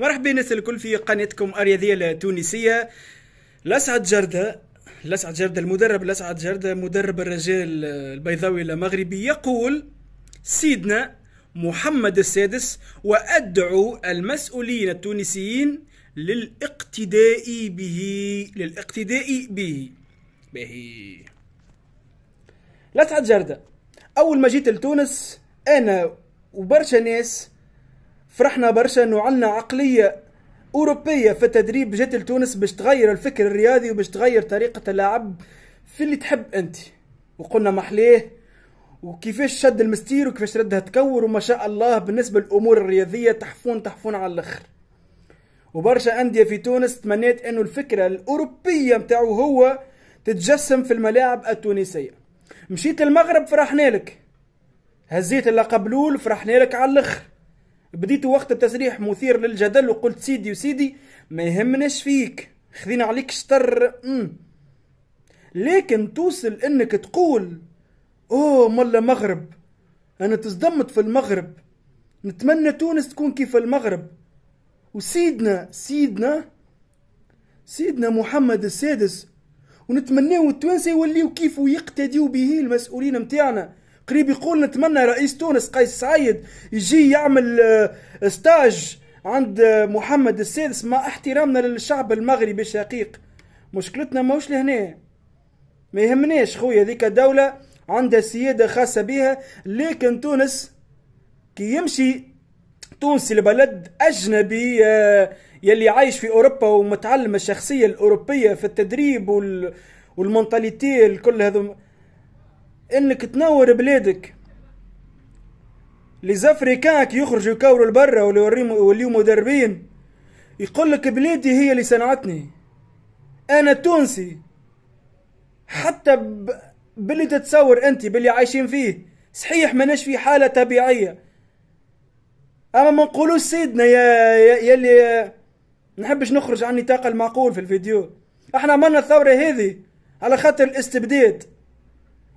مرحبا الناس الكل في قناتكم الرياضيه التونسيه لسعد جرده لسعد جرده المدرب لسعد جرده مدرب الرجال البيضاوي المغربي يقول سيدنا محمد السادس وادعو المسؤولين التونسيين للاقتداء به للاقتداء به به لسعد جرده اول ما جيت لتونس انا وبرشا ناس فرحنا برشا انه عندنا عقليه اوروبيه في التدريب جات لتونس باش تغير الفكر الرياضي وباش تغير طريقه اللعب في اللي تحب انت وقلنا محليه وكيفاش شد المستير وكيفاش ردها تكور وما شاء الله بالنسبه للامور الرياضيه تحفون تحفون على الاخر وبرشا انديه في تونس تمنيت انه الفكره الاوروبيه نتاعو هو تتجسم في الملاعب التونسيه مشيت المغرب فرحنا لك هزيت اللقب الاول فرحنا لك على الاخر بديت وقت التسريح مثير للجدل وقلت سيدي وسيدي ما يهمناش فيك خذينا عليك شطر لكن توصل انك تقول اوه ملا مغرب انا تصدمت في المغرب نتمنى تونس تكون كيف المغرب وسيدنا سيدنا سيدنا محمد السادس ونتمناو التوانسة يوليو كيف ويقتديو به المسؤولين متاعنا قريب يقول نتمنى رئيس تونس قيس سعيد يجي يعمل استاج آه، عند آه، محمد السادس مع احترامنا للشعب المغربي الشقيق مشكلتنا ماهوش لهنا ما يهمناش خويا ذيك دولة عندها سيادة خاصة بها لكن تونس كي يمشي تونسي لبلد أجنبي آه، يلي عايش في أوروبا ومتعلم الشخصية الأوروبية في التدريب وال والمنطاليتي الكل هذوما انك تنور بلادك كي يخرجوا يكوروا لبرا وليو مدربين يقول لك بلادي هي اللي صنعتني انا تونسي حتى ب... باللي تتصور انت باللي عايشين فيه صحيح ما في حاله طبيعيه اما ما نقولوش سيدنا يا يلي نحبش نخرج عن نطاق المعقول في الفيديو احنا عملنا الثوره هذه على خاطر الاستبداد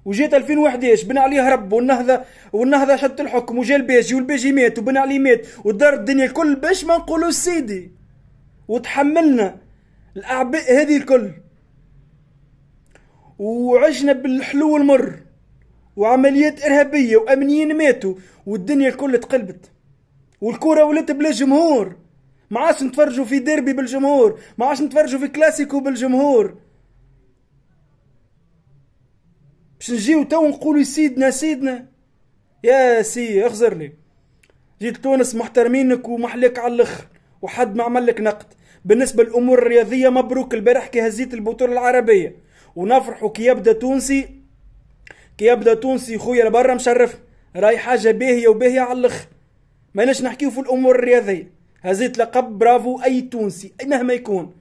وجيت 2011 بن علي هرب والنهضه والنهضه شدت الحكم وجا البيجي والبيجي مات وبن علي مات ودار الدنيا الكل باش ما نقولوا سيدي وتحملنا الاعباء هذه الكل وعشنا بالحلو والمر وعمليات ارهابيه وامنيين ماتوا والدنيا الكل تقلبت والكره ولات بلا جمهور ما عادش نتفرجوا في ديربي بالجمهور ما عادش نتفرجوا في كلاسيكو بالجمهور باش نجيو تو نقولوا سيدنا سيدنا يا سي اخزر لي جيت تونس محترمينك ومحلك على الاخر وحد ما عمل لك نقد بالنسبة للأمور الرياضية مبروك البارح كي هزيت البطولة العربية ونفرحوا كي يبدا تونسي كي يبدا تونسي خويا لبرا مشرف راي حاجة باهية وباهية على الاخر ماناش نحكيو في الأمور الرياضية هزيت لقب برافو أي تونسي مهما يكون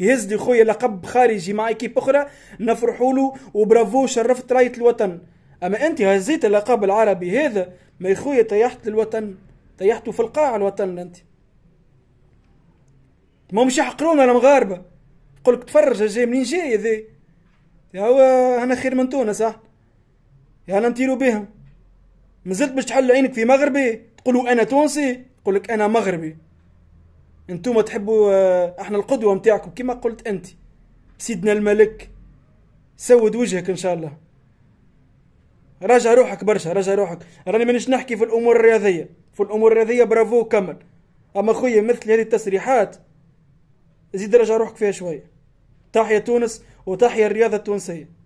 يهز لي خويا لقب خارجي مع ايكيب اخرى نفرحوا له وبرافو شرفت رايه الوطن اما انت هزيت اللقب العربي هذا ما يا خويا طيحت للوطن طيحته في القاع الوطن انت ما مش يحقرونا المغاربه لك تفرج جاي منين جاي ذي يا هو انا خير من تونس صح أه. يا انا نطيروا بهم مازلت باش تحل عينك في مغربي تقولوا انا تونسي لك انا مغربي انتم تحبوا آه، احنا القدوه نتاعكم كما قلت انت سيدنا الملك سود وجهك ان شاء الله راجع روحك برشا راجع روحك راني مانيش نحكي في الامور الرياضيه في الامور الرياضيه برافو كمل اما خويا مثل هذه التصريحات زيد راجع روحك فيها شويه تحيا تونس وتحيا الرياضه التونسيه